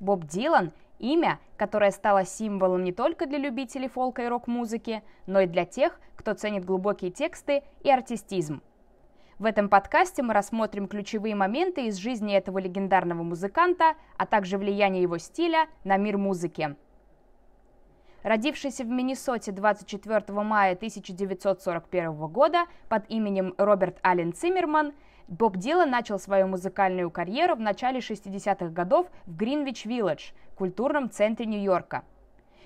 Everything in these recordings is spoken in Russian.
Боб Дилан – имя, которое стало символом не только для любителей фолка и рок-музыки, но и для тех, кто ценит глубокие тексты и артистизм. В этом подкасте мы рассмотрим ключевые моменты из жизни этого легендарного музыканта, а также влияние его стиля на мир музыки родившийся в Миннесоте 24 мая 1941 года под именем Роберт Аллен Циммерман, Боб Дилан начал свою музыкальную карьеру в начале 60-х годов в Гринвич-Вилледж, культурном центре Нью-Йорка.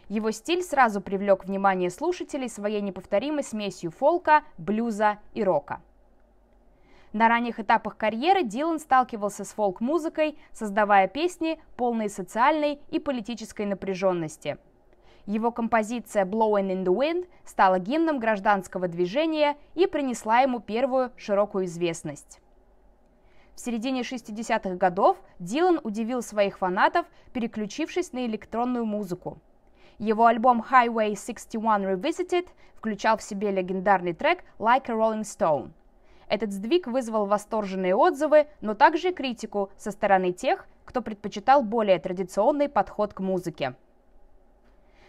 Его стиль сразу привлек внимание слушателей своей неповторимой смесью фолка, блюза и рока. На ранних этапах карьеры Дилан сталкивался с фолк-музыкой, создавая песни, полные социальной и политической напряженности – его композиция «Blowing in the Wind» стала гимном гражданского движения и принесла ему первую широкую известность. В середине 60-х годов Дилан удивил своих фанатов, переключившись на электронную музыку. Его альбом Highway 61 Revisited включал в себе легендарный трек Like a Rolling Stone. Этот сдвиг вызвал восторженные отзывы, но также критику со стороны тех, кто предпочитал более традиционный подход к музыке.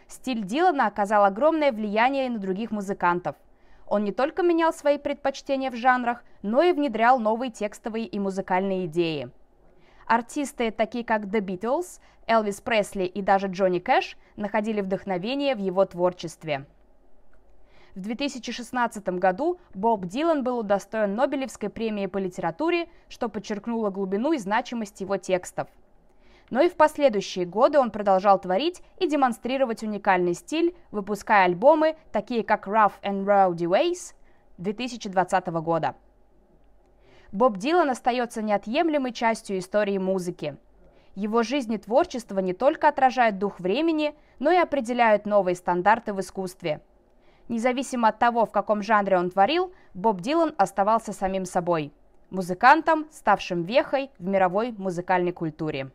Стиль Дилана оказал огромное влияние и на других музыкантов. Он не только менял свои предпочтения в жанрах, но и внедрял новые текстовые и музыкальные идеи. Артисты, такие как The Beatles, Элвис Пресли и даже Джонни Кэш, находили вдохновение в его творчестве. В 2016 году Боб Дилан был удостоен Нобелевской премии по литературе, что подчеркнуло глубину и значимость его текстов – но и в последующие годы он продолжал творить и демонстрировать уникальный стиль, выпуская альбомы, такие как Rough and Rowdy Ways 2020 года. Боб Дилан остается неотъемлемой частью истории музыки. Его жизнь и творчество не только отражают дух времени, но и определяют новые стандарты в искусстве. Независимо от того, в каком жанре он творил, Боб Дилан оставался самим собой – музыкантом, ставшим вехой в мировой музыкальной культуре.